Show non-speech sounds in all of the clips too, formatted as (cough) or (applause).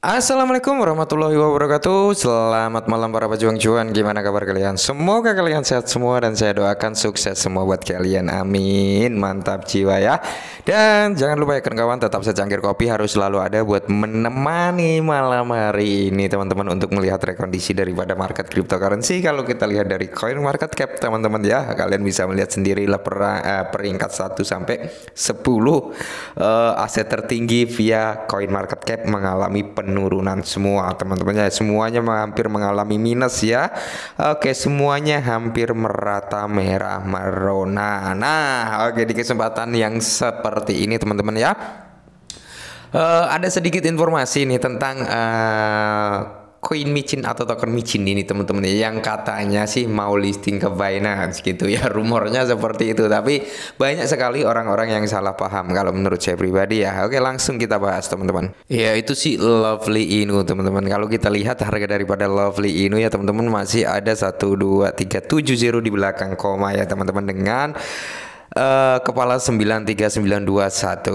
Assalamualaikum warahmatullahi wabarakatuh Selamat malam para pejuang cuan Gimana kabar kalian? Semoga kalian sehat semua Dan saya doakan sukses semua buat kalian Amin Mantap jiwa ya Dan jangan lupa ya kawan kawan Tetap secangkir kopi harus selalu ada Buat menemani malam hari ini teman-teman Untuk melihat rekondisi daripada market cryptocurrency Kalau kita lihat dari coin market cap teman-teman ya Kalian bisa melihat sendiri lah per, uh, eh, peringkat 1 sampai 10 uh, eh, Aset tertinggi via coin market cap mengalami penurunan penurunan semua teman temannya semuanya hampir mengalami minus ya oke semuanya hampir merata merah merona nah oke di kesempatan yang seperti ini teman-teman ya uh, ada sedikit informasi nih tentang uh, koin micin atau token micin ini teman-teman yang katanya sih mau listing ke Binance gitu ya (laughs) rumornya seperti itu tapi banyak sekali orang-orang yang salah paham kalau menurut saya pribadi ya oke langsung kita bahas teman-teman ya itu sih Lovely Inu teman-teman kalau kita lihat harga daripada Lovely Inu ya teman-teman masih ada 1 2 3 7 0 di belakang koma ya teman-teman dengan uh, kepala 93921.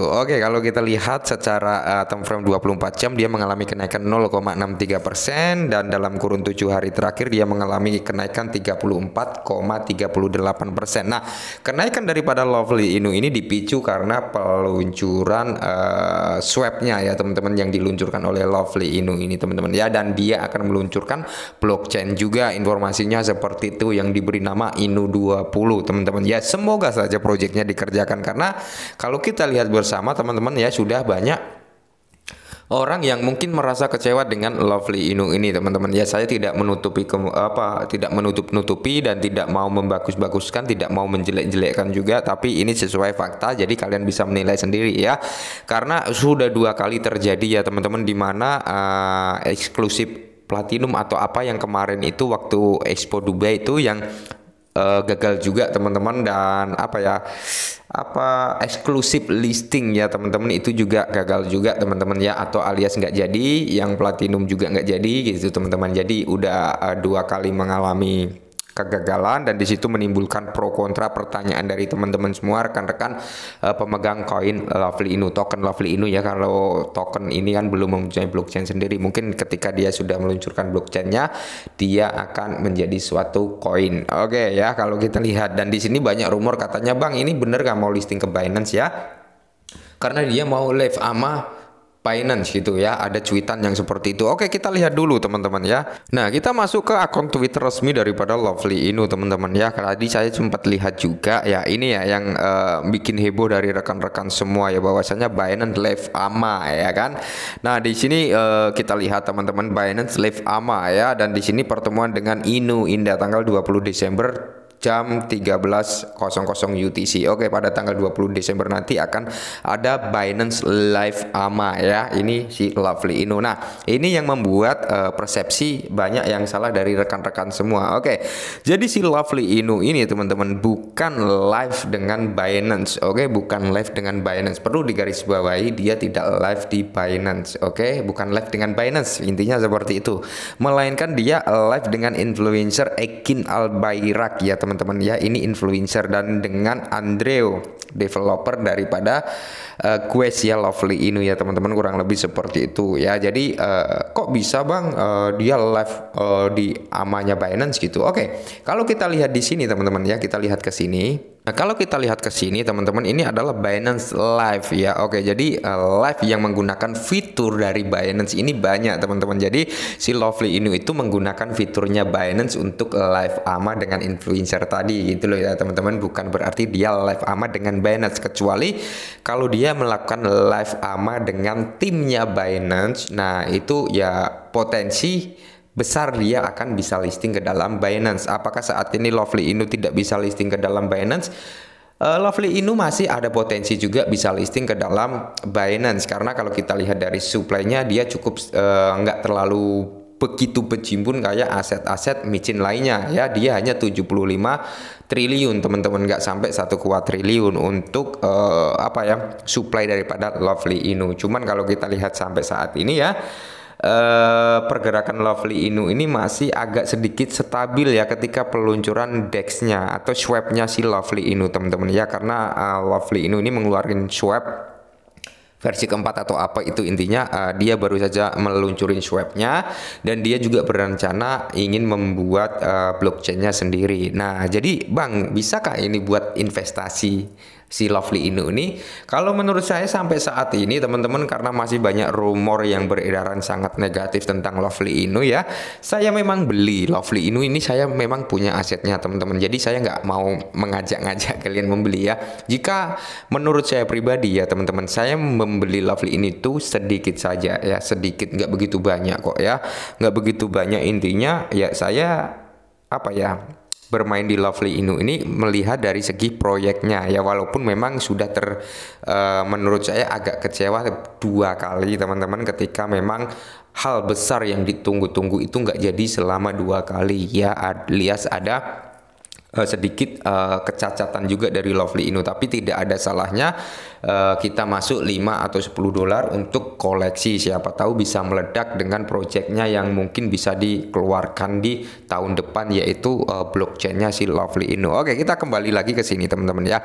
Oke, kalau kita lihat secara uh, time frame 24 jam dia mengalami kenaikan 0,63 persen dan dalam kurun tujuh hari terakhir dia mengalami kenaikan 34,38 persen. Nah, kenaikan daripada Lovely Inu ini dipicu karena peluncuran uh, swabnya ya teman-teman yang diluncurkan oleh Lovely Inu ini teman-teman ya dan dia akan meluncurkan blockchain juga informasinya seperti itu yang diberi nama Inu 20 teman-teman ya semoga saja proyeknya dikerjakan karena kalau kita lihat bersama teman-teman ya sudah banyak orang yang mungkin merasa kecewa dengan Lovely Inu ini teman-teman ya saya tidak menutupi ke, apa tidak menutup nutupi dan tidak mau membagus-baguskan tidak mau menjelek-jelekkan juga tapi ini sesuai fakta jadi kalian bisa menilai sendiri ya karena sudah dua kali terjadi ya teman-teman di mana uh, eksklusif platinum atau apa yang kemarin itu waktu Expo Dubai itu yang uh, gagal juga teman-teman dan apa ya apa eksklusif listing ya teman-teman itu juga gagal juga teman-teman ya atau alias nggak jadi yang platinum juga nggak jadi gitu teman-teman jadi udah uh, dua kali mengalami kegagalan dan di situ menimbulkan pro kontra pertanyaan dari teman-teman semua rekan-rekan uh, pemegang koin eh, Lovely Inu token Lovely Inu ya kalau token ini kan belum mempunyai blockchain sendiri mungkin ketika dia sudah meluncurkan blockchainnya dia akan menjadi suatu koin oke okay, ya kalau kita lihat dan di sini banyak rumor katanya bang ini bener gak mau listing ke Binance ya karena dia mau live ama Binance gitu ya. Ada cuitan yang seperti itu. Oke, kita lihat dulu teman-teman ya. Nah, kita masuk ke akun Twitter resmi daripada Lovely Inu teman-teman ya. Tadi saya sempat lihat juga ya ini ya yang uh, bikin heboh dari rekan-rekan semua ya bahwasanya Binance Live AMA ya kan. Nah, di sini uh, kita lihat teman-teman Binance Live AMA ya dan di sini pertemuan dengan Inu Indah tanggal 20 Desember jam 13.00 UTC. Oke, pada tanggal 20 Desember nanti akan ada Binance Live AMA ya. Ini si Lovely Inu. Nah, ini yang membuat uh, persepsi banyak yang salah dari rekan-rekan semua. Oke. Jadi si Lovely Inu ini teman-teman bukan live dengan Binance. Oke, bukan live dengan Binance. Perlu digarisbawahi dia tidak live di Binance. Oke, bukan live dengan Binance. Intinya seperti itu. Melainkan dia live dengan influencer Ekin Albayrak ya, teman-teman teman-teman ya ini influencer dan dengan Andreo developer daripada uh, Quest ya Lovely Inu ya teman-teman kurang lebih seperti itu ya jadi uh, kok bisa bang uh, dia live uh, di amanya Binance gitu oke okay. kalau kita lihat di sini teman-teman ya kita lihat ke sini Nah, kalau kita lihat ke sini teman-teman, ini adalah Binance Live ya. Oke, jadi uh, live yang menggunakan fitur dari Binance ini banyak teman-teman. Jadi si Lovely Inu itu menggunakan fiturnya Binance untuk eh, live ama dengan influencer tadi gitu loh ya teman-teman. Bukan berarti dia live ama dengan Binance kecuali kalau dia melakukan live ama dengan timnya Binance. Nah, itu ya potensi besar dia akan bisa listing ke dalam Binance. Apakah saat ini Lovely Inu tidak bisa listing ke dalam Binance? Uh, Lovely Inu masih ada potensi juga bisa listing ke dalam Binance karena kalau kita lihat dari supply dia cukup uh, nggak terlalu begitu berjimbun kayak aset-aset micin lainnya ya dia hanya 75 triliun teman-teman nggak sampai satu kuat triliun untuk uh, apa ya supply daripada Lovely Inu cuman kalau kita lihat sampai saat ini ya Eh, pergerakan Lovely Inu ini masih agak sedikit stabil ya ketika peluncuran dexnya atau swabnya si Lovely Inu teman-teman ya karena eh, Lovely Inu ini mengeluarkan swap versi keempat atau apa itu intinya uh, dia baru saja meluncurin swabnya dan dia juga berencana ingin membuat uh, blockchainnya sendiri. Nah jadi bang bisakah ini buat investasi? si Lovely Inu ini. Kalau menurut saya sampai saat ini teman-teman karena masih banyak rumor yang beredaran sangat negatif tentang Lovely Inu ya. Saya memang beli Lovely Inu ini saya memang punya asetnya teman-teman. Jadi saya nggak mau mengajak-ngajak (laughs) kalian membeli ya. Jika menurut saya pribadi ya teman-teman saya membeli Lovely ini tuh sedikit saja ya sedikit nggak begitu banyak kok ya nggak begitu banyak intinya ya saya apa ya bermain di Lovely Inu ini melihat dari segi proyeknya ya walaupun memang sudah ter uh, menurut saya agak kecewa dua kali teman-teman ketika memang hal besar yang ditunggu-tunggu itu nggak jadi selama dua kali ya alias ada Eh, sedikit uh, kecacatan juga dari Lovely Inu tapi tidak ada salahnya uh, kita masuk 5 atau 10 dolar untuk koleksi siapa tahu bisa meledak dengan proyeknya yang mungkin bisa dikeluarkan di tahun depan yaitu uh, blockchainnya si Lovely Inu oke kita kembali lagi ke sini teman-teman ya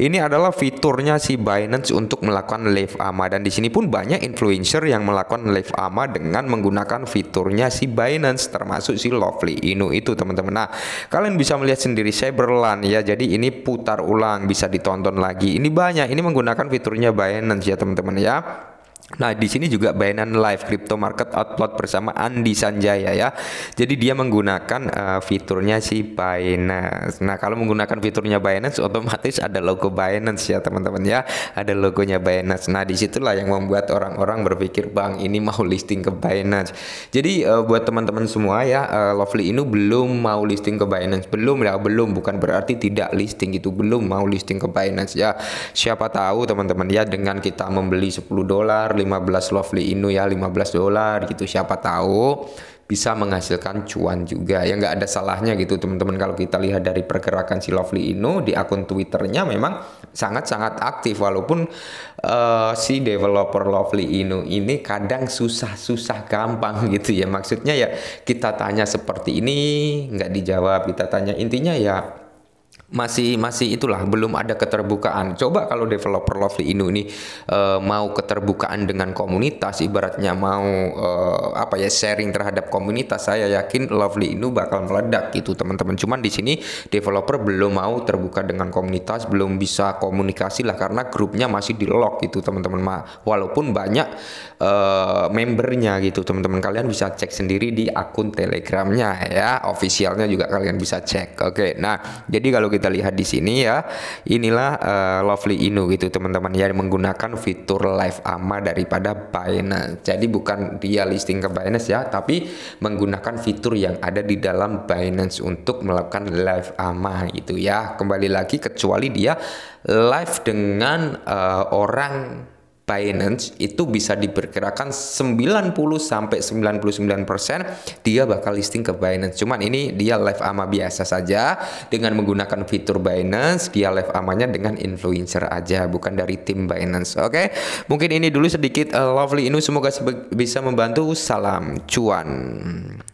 ini adalah fiturnya si Binance untuk melakukan live AMA dan di sini pun banyak influencer yang melakukan live AMA dengan menggunakan fiturnya si Binance termasuk si Lovely Inu itu teman-teman nah kalian bisa melihat sendiri diri saya berlan ya. Jadi ini putar ulang bisa ditonton lagi. Ini banyak. Ini menggunakan fiturnya Binance ya teman-teman ya. Nah, di sini juga Binance Live Crypto Market Outplot bersama Andi Sanjaya ya. Jadi dia menggunakan uh, fiturnya si Binance. Nah, kalau menggunakan fiturnya Binance otomatis ada logo Binance ya, teman-teman ya. Ada logonya Binance. Nah, disitulah yang membuat orang-orang berpikir, "Bang, ini mau listing ke Binance." Jadi uh, buat teman-teman semua ya, uh, Lovely ini belum mau listing ke Binance. Belum ya, belum bukan berarti tidak listing itu, belum mau listing ke Binance ya. Siapa tahu teman-teman ya dengan kita membeli 10 dolar 15 lovely inu ya 15 dolar gitu siapa tahu bisa menghasilkan cuan juga ya nggak ada salahnya gitu teman-teman kalau kita lihat dari pergerakan si Lovely Inu di akun Twitternya memang sangat-sangat aktif walaupun uh, si developer Lovely Inu ini kadang susah-susah gampang (laughs) gitu ya maksudnya ya kita tanya seperti ini nggak dijawab kita tanya intinya ya masih masih itulah belum ada keterbukaan. Coba kalau developer Lovely Inu ini uh, mau keterbukaan dengan komunitas, ibaratnya mau uh, apa ya sharing terhadap komunitas, saya yakin Lovely Inu bakal meledak gitu teman-teman. Cuman di sini developer belum mau terbuka dengan komunitas, belum bisa komunikasi lah karena grupnya masih di lock gitu teman-teman. Walaupun banyak uh, membernya gitu teman-teman. Kalian bisa cek sendiri di akun Telegramnya ya, officialnya juga kalian bisa cek. Oke, nah jadi kalau kita lihat di sini ya inilah uh, Lovely Inu gitu teman-teman yang menggunakan fitur live AMA daripada Binance jadi bukan dia listing ke Binance ya tapi menggunakan fitur yang ada di dalam Binance untuk melakukan live AMA gitu ya kembali lagi kecuali dia live dengan uh, orang Binance itu bisa diperkirakan 90 sampai 99% dia bakal listing ke Binance. Cuman ini dia live ama biasa saja dengan menggunakan fitur Binance, dia live amanya dengan influencer aja bukan dari tim Binance. Oke. Okay? Mungkin ini dulu sedikit uh, lovely ini semoga bisa membantu. Salam cuan.